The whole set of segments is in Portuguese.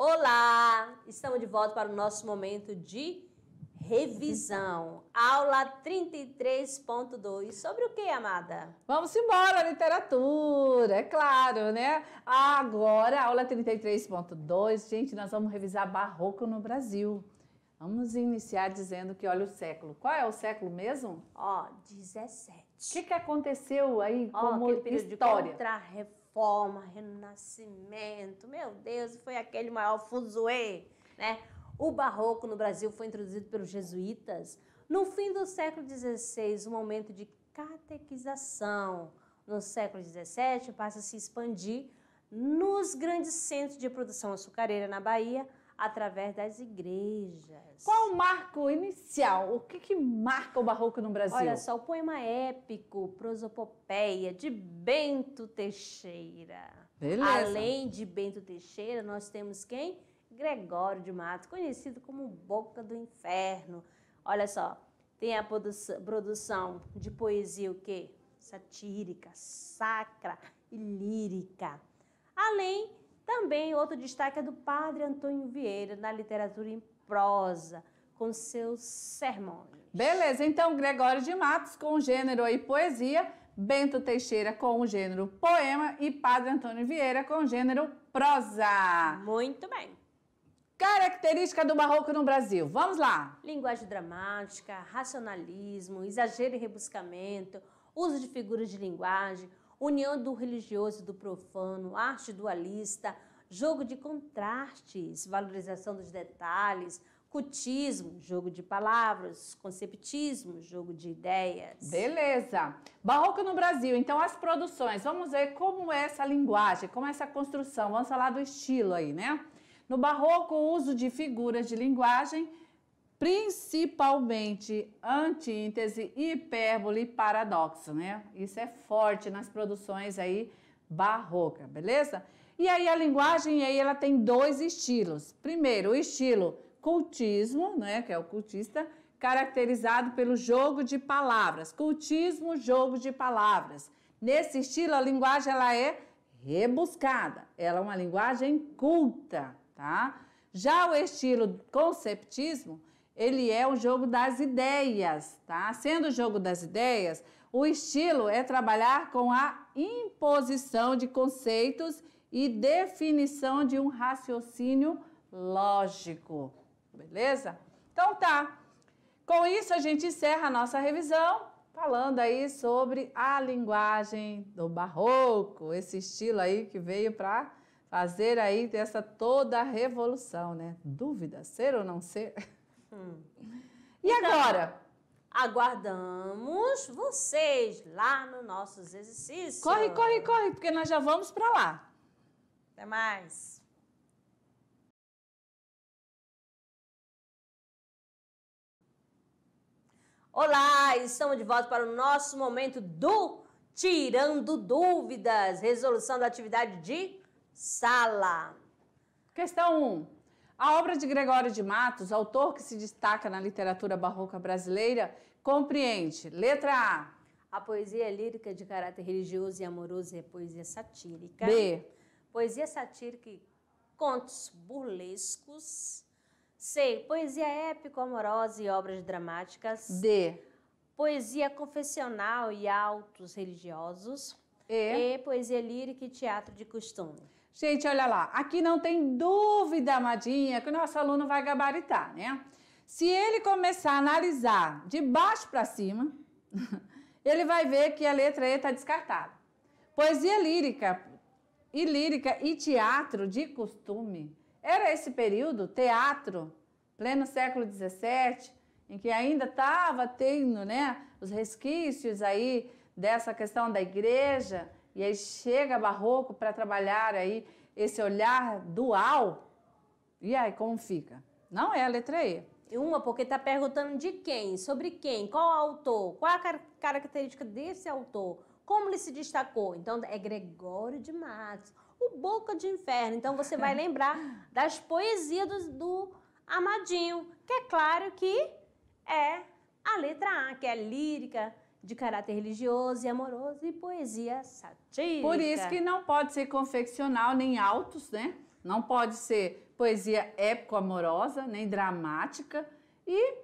Olá! Estamos de volta para o nosso momento de revisão. Aula 33.2. Sobre o que, amada? Vamos embora, literatura, é claro, né? Agora, aula 33.2. Gente, nós vamos revisar barroco no Brasil. Vamos iniciar dizendo que olha o século. Qual é o século mesmo? Ó, 17. O que, que aconteceu aí Ó, como história? De contra reforma, renascimento. Meu Deus, foi aquele maior fuzuê, né? O barroco no Brasil foi introduzido pelos jesuítas. No fim do século XVI, um momento de catequização. No século XVII, passa a se expandir nos grandes centros de produção açucareira na Bahia, através das igrejas. Qual o marco inicial? O que, que marca o barroco no Brasil? Olha só, o poema épico Prosopopeia de Bento Teixeira. Beleza. Além de Bento Teixeira, nós temos quem? Gregório de Matos, conhecido como Boca do Inferno. Olha só, tem a produção de poesia o quê? Satírica, sacra e lírica. Além também outro destaque é do padre Antônio Vieira na literatura em prosa, com seus sermões. Beleza, então Gregório de Matos com gênero e poesia, Bento Teixeira com o gênero poema e Padre Antônio Vieira com o gênero prosa. Muito bem. Característica do barroco no Brasil. Vamos lá. Linguagem dramática, racionalismo, exagero e rebuscamento, uso de figuras de linguagem, união do religioso e do profano, arte dualista, jogo de contrastes, valorização dos detalhes, cutismo, jogo de palavras, conceptismo, jogo de ideias. Beleza. Barroco no Brasil, então as produções, vamos ver como é essa linguagem, como é essa construção, vamos falar do estilo aí, né? No barroco, o uso de figuras de linguagem principalmente antíntese, hipérbole e paradoxo, né? Isso é forte nas produções aí barroca, beleza? E aí a linguagem aí ela tem dois estilos. Primeiro, o estilo cultismo, né, que é o cultista, caracterizado pelo jogo de palavras. Cultismo, jogo de palavras. Nesse estilo a linguagem ela é rebuscada, ela é uma linguagem culta, tá? Já o estilo conceptismo ele é o jogo das ideias, tá? Sendo o jogo das ideias, o estilo é trabalhar com a imposição de conceitos e definição de um raciocínio lógico. Beleza? Então tá. Com isso a gente encerra a nossa revisão falando aí sobre a linguagem do barroco, esse estilo aí que veio para fazer aí dessa toda a revolução, né? Dúvida, ser ou não ser? Hum. E então, agora? Aguardamos vocês lá nos nossos exercícios. Corre, corre, corre, porque nós já vamos para lá. Até mais. Olá, estamos de volta para o nosso momento do Tirando Dúvidas, resolução da atividade de sala. Questão 1. Um. A obra de Gregório de Matos, autor que se destaca na literatura barroca brasileira, compreende: letra A. A poesia é lírica de caráter religioso e amoroso é poesia satírica. B. Poesia satírica e contos burlescos. C. Poesia épico, amorosa e obras dramáticas. D. Poesia confessional e autos religiosos. E. e poesia lírica e teatro de costume. Gente, olha lá, aqui não tem dúvida, amadinha, que o nosso aluno vai gabaritar, né? Se ele começar a analisar de baixo para cima, ele vai ver que a letra E está descartada. Poesia lírica e lírica e teatro de costume. Era esse período, teatro, pleno século XVII, em que ainda estava tendo né, os resquícios aí dessa questão da igreja, e aí chega Barroco para trabalhar aí esse olhar dual. E aí, como fica? Não é a letra E. Uma, porque está perguntando de quem, sobre quem, qual autor, qual a car característica desse autor, como ele se destacou. Então, é Gregório de Matos, o Boca de Inferno. Então, você vai lembrar das poesias do, do Amadinho, que é claro que é a letra A, que é lírica, de caráter religioso e amoroso e poesia satírica. Por isso que não pode ser confeccional nem altos, né? Não pode ser poesia épico-amorosa, nem dramática e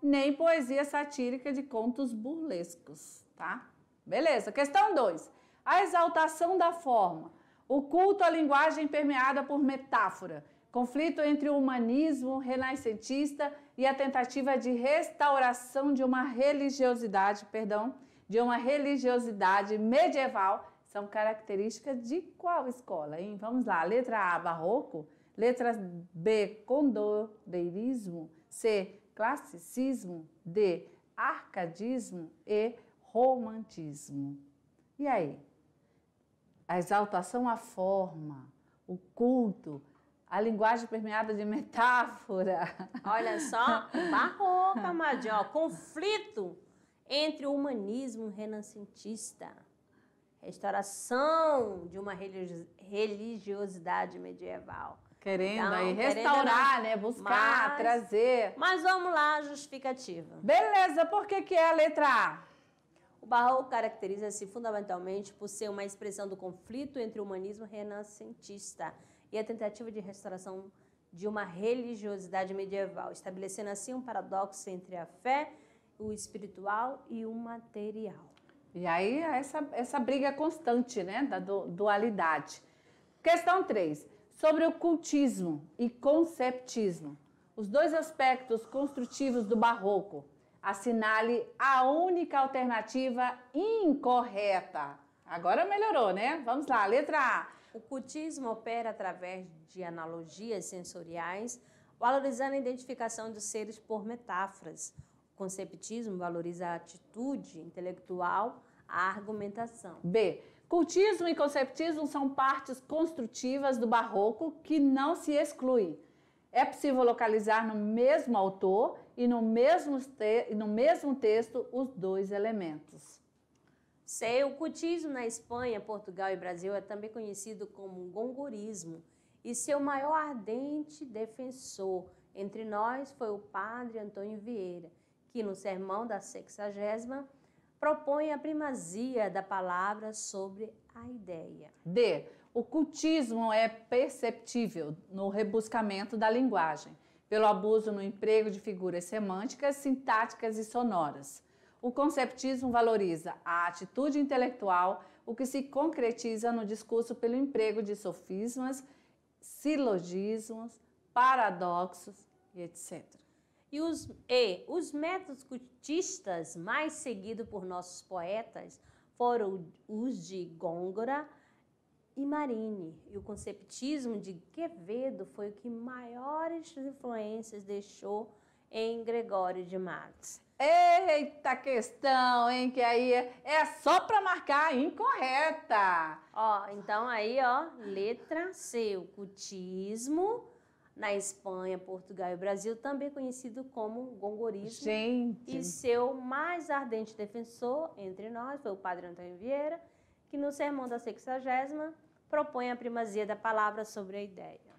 nem poesia satírica de contos burlescos, tá? Beleza. Questão 2. A exaltação da forma. O culto à linguagem permeada por metáfora conflito entre o humanismo renascentista e a tentativa de restauração de uma religiosidade, perdão, de uma religiosidade medieval são características de qual escola, hein? Vamos lá, letra A, barroco, letra B, condoreirismo, C, classicismo, D, arcadismo e romantismo. E aí? A exaltação à forma, o culto, a linguagem permeada de metáfora. Olha só, barroca, Madió. Conflito entre o humanismo renascentista, restauração de uma religiosidade medieval. Querendo então, aí restaurar, querendo, né? Buscar, mas, trazer. Mas vamos lá, justificativa. Beleza, por que, que é a letra A? O barroco caracteriza-se fundamentalmente por ser uma expressão do conflito entre o humanismo renascentista e a tentativa de restauração de uma religiosidade medieval, estabelecendo assim um paradoxo entre a fé, o espiritual e o material. E aí essa, essa briga constante, né, da dualidade. Questão 3, sobre o cultismo e conceptismo. Os dois aspectos construtivos do barroco. Assinale a única alternativa incorreta. Agora melhorou, né? Vamos lá, letra A. O cultismo opera através de analogias sensoriais, valorizando a identificação dos seres por metáforas. O conceptismo valoriza a atitude intelectual, a argumentação. B. Cultismo e conceptismo são partes construtivas do barroco que não se excluem. É possível localizar no mesmo autor e no mesmo, no mesmo texto os dois elementos. O cultismo na Espanha, Portugal e Brasil é também conhecido como gongorismo e seu maior ardente defensor entre nós foi o padre Antônio Vieira, que no sermão da sexagésima propõe a primazia da palavra sobre a ideia. D. O cultismo é perceptível no rebuscamento da linguagem, pelo abuso no emprego de figuras semânticas, sintáticas e sonoras o conceptismo valoriza a atitude intelectual, o que se concretiza no discurso pelo emprego de sofismas, silogismos, paradoxos e etc. E os, e os métodos cultistas mais seguidos por nossos poetas foram os de Góngora e Marini. E o conceptismo de Quevedo foi o que maiores influências deixou em Gregório de Matos. Eita questão, hein? Que aí é, é só para marcar incorreta. Ó, então aí, ó, letra C, o cutismo na Espanha, Portugal e Brasil, também conhecido como gongorismo. Gente! E seu mais ardente defensor entre nós foi o padre Antônio Vieira, que no Sermão da Sexagésima propõe a primazia da palavra sobre a ideia.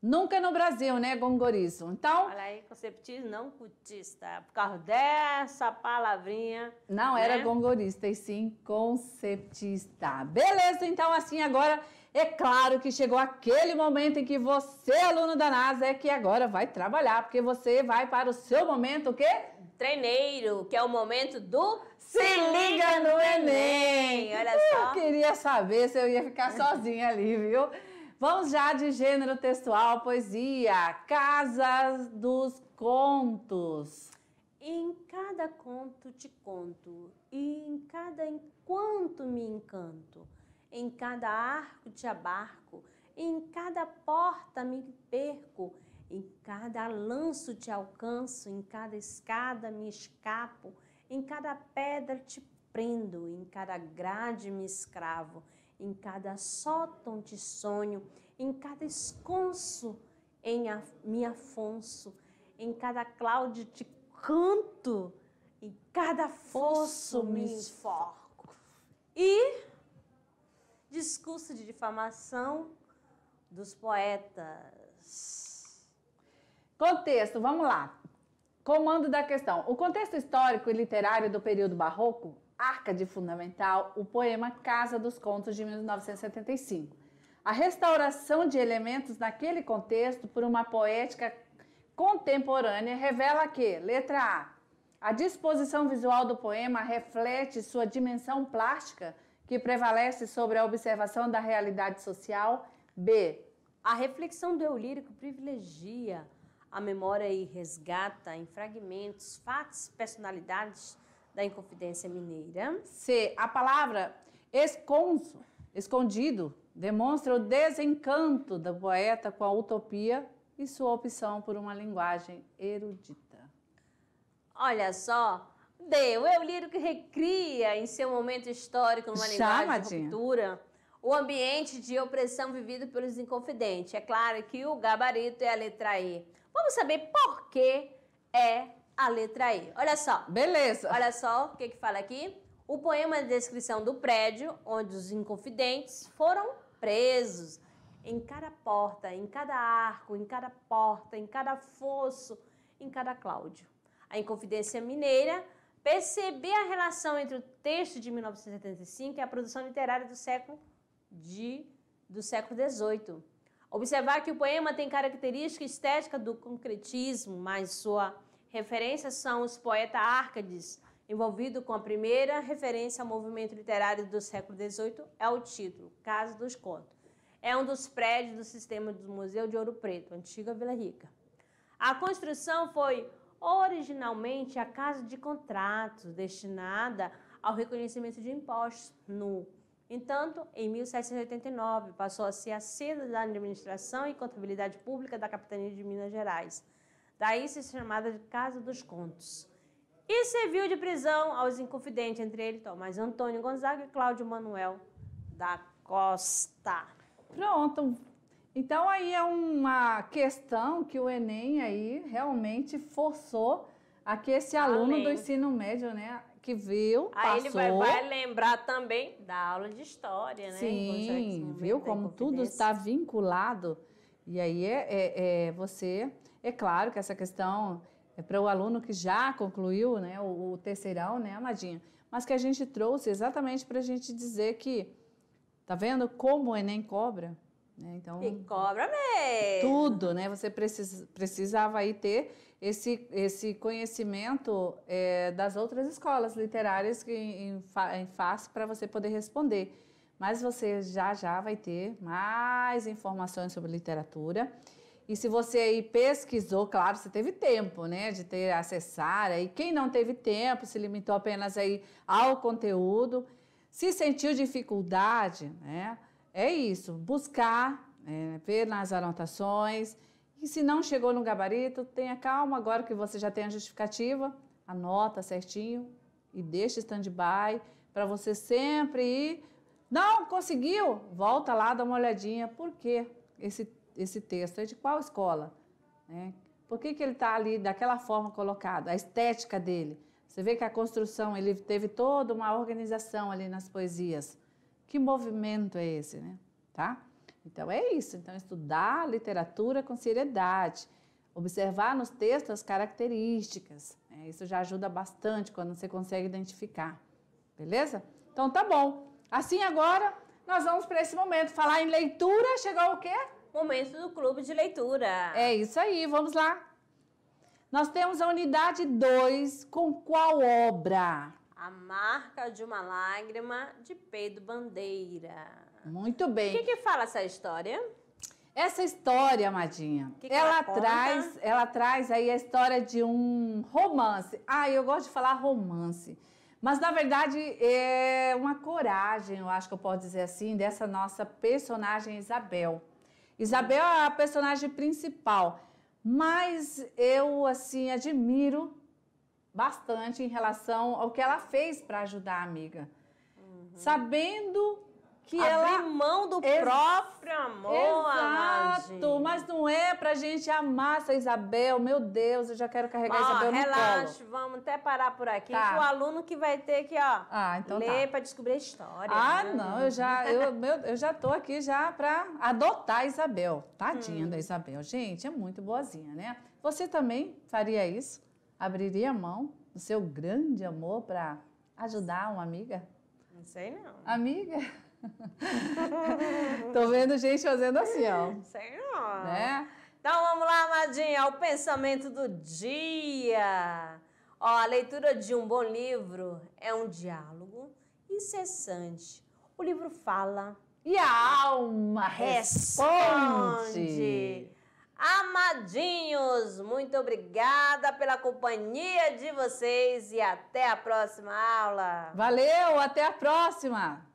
Nunca no Brasil, né, gongorizo? Então. Olha aí, conceptista não cultista. Por causa dessa palavrinha. Não né? era gongorista, e sim conceptista. Beleza, então, assim agora. É claro que chegou aquele momento em que você, aluno da NASA, é que agora vai trabalhar, porque você vai para o seu momento o quê? Treineiro, que é o momento do Se, Liga no Enem. Enem. Olha só. Eu queria saber se eu ia ficar sozinha ali, viu? Vamos já de gênero textual, poesia, Casas dos Contos. Em cada conto te conto, e em cada enquanto me encanto. Em cada arco te abarco, em cada porta me perco, em cada lanço te alcanço, em cada escada me escapo, em cada pedra te prendo, em cada grade me escravo em cada sótão de sonho, em cada esconso em a, me Afonso, em cada Cláudio te canto, em cada fosso me esforço. E discurso de difamação dos poetas. Contexto, vamos lá. Comando da questão. O contexto histórico e literário do período barroco Arca de Fundamental, o poema Casa dos Contos de 1975. A restauração de elementos naquele contexto por uma poética contemporânea revela que, letra A, a disposição visual do poema reflete sua dimensão plástica, que prevalece sobre a observação da realidade social. B. A reflexão do eu lírico privilegia a memória e resgata em fragmentos, fatos, personalidades da Inconfidência Mineira. C. A palavra esconso, escondido, demonstra o desencanto do poeta com a utopia e sua opção por uma linguagem erudita. Olha só, deu. É o livro que recria em seu momento histórico, numa linguagem de ruptura o ambiente de opressão vivido pelos inconfidentes. É claro que o gabarito é a letra E. Vamos saber por que é a letra E. Olha só. Beleza. Olha só o que, que fala aqui. O poema de descrição do prédio onde os inconfidentes foram presos. Em cada porta, em cada arco, em cada porta, em cada fosso, em cada Cláudio. A Inconfidência Mineira perceber a relação entre o texto de 1975 e a produção literária do século de, do século XVIII. Observar que o poema tem característica estética do concretismo, mas sua Referências são os poetas Árcades, envolvido com a primeira referência ao movimento literário do século XVIII, é o título, Casa dos Contos. É um dos prédios do sistema do Museu de Ouro Preto, antiga Vila Rica. A construção foi originalmente a casa de contratos, destinada ao reconhecimento de impostos no entanto, em 1789, passou a ser a sede da administração e contabilidade pública da Capitania de Minas Gerais. Daí tá se chamada de Casa dos Contos. E serviu de prisão aos inconfidentes, entre eles Tomás Antônio Gonzaga e Cláudio Manuel da Costa. Pronto. Então aí é uma questão que o Enem aí realmente forçou a que esse tá aluno Além. do ensino médio, né, que viu, aí passou. ele vai, vai, lembrar também da aula de história, né? Sim, viu como tudo está vinculado. E aí é, é, é você é claro que essa questão é para o aluno que já concluiu né, o, o terceirão, né, Amadinha? Mas que a gente trouxe exatamente para a gente dizer que, tá vendo como o Enem cobra? Né? Então, e cobra mesmo! Tudo, né? Você precisa, precisava aí ter esse, esse conhecimento é, das outras escolas literárias que em, em face para você poder responder. Mas você já já vai ter mais informações sobre literatura. E se você aí pesquisou, claro, você teve tempo, né, de ter acessar e Quem não teve tempo, se limitou apenas aí ao conteúdo, se sentiu dificuldade, né, é isso, buscar, é, ver nas anotações. E se não chegou no gabarito, tenha calma agora que você já tem a justificativa, anota certinho e deixa stand-by para você sempre ir. Não conseguiu? Volta lá, dá uma olhadinha. Por quê? Esse esse texto é de qual escola? Né? Por que, que ele está ali daquela forma colocado? A estética dele. Você vê que a construção, ele teve toda uma organização ali nas poesias. Que movimento é esse, né? Tá? Então é isso. Então estudar a literatura com seriedade, observar nos textos as características. Né? Isso já ajuda bastante quando você consegue identificar. Beleza? Então tá bom. Assim agora nós vamos para esse momento falar em leitura. Chegou o quê? momento do Clube de Leitura. É isso aí, vamos lá. Nós temos a unidade 2, com qual obra? A Marca de uma Lágrima, de Pedro Bandeira. Muito bem. O que, que fala essa história? Essa história, Madinha, que que ela, ela traz, ela traz aí a história de um romance. Ah, eu gosto de falar romance. Mas na verdade é uma coragem, eu acho que eu posso dizer assim, dessa nossa personagem Isabel. Isabel é a personagem principal, mas eu, assim, admiro bastante em relação ao que ela fez para ajudar a amiga. Uhum. Sabendo que Abrir ela mão do Ex... próprio amor, Exato, mas não é pra gente amar essa Isabel. Meu Deus, eu já quero carregar a Isabel no relaxa, colo. vamos até parar por aqui. Tá. O aluno que vai ter que, ó, ah, então tá. ler tá. pra descobrir a história. Ah, né? não, eu já, eu, meu, eu já tô aqui já pra adotar a Isabel. Tadinha hum. da Isabel. Gente, é muito boazinha, né? Você também faria isso? Abriria a mão do seu grande amor pra ajudar uma amiga? Não sei não. Amiga? Tô vendo gente fazendo assim, ó. Senhor. Né? Então vamos lá, amadinha, é o pensamento do dia. Ó, a leitura de um bom livro é um diálogo incessante. O livro fala e a alma responde. responde. Amadinhos, muito obrigada pela companhia de vocês e até a próxima aula. Valeu, até a próxima.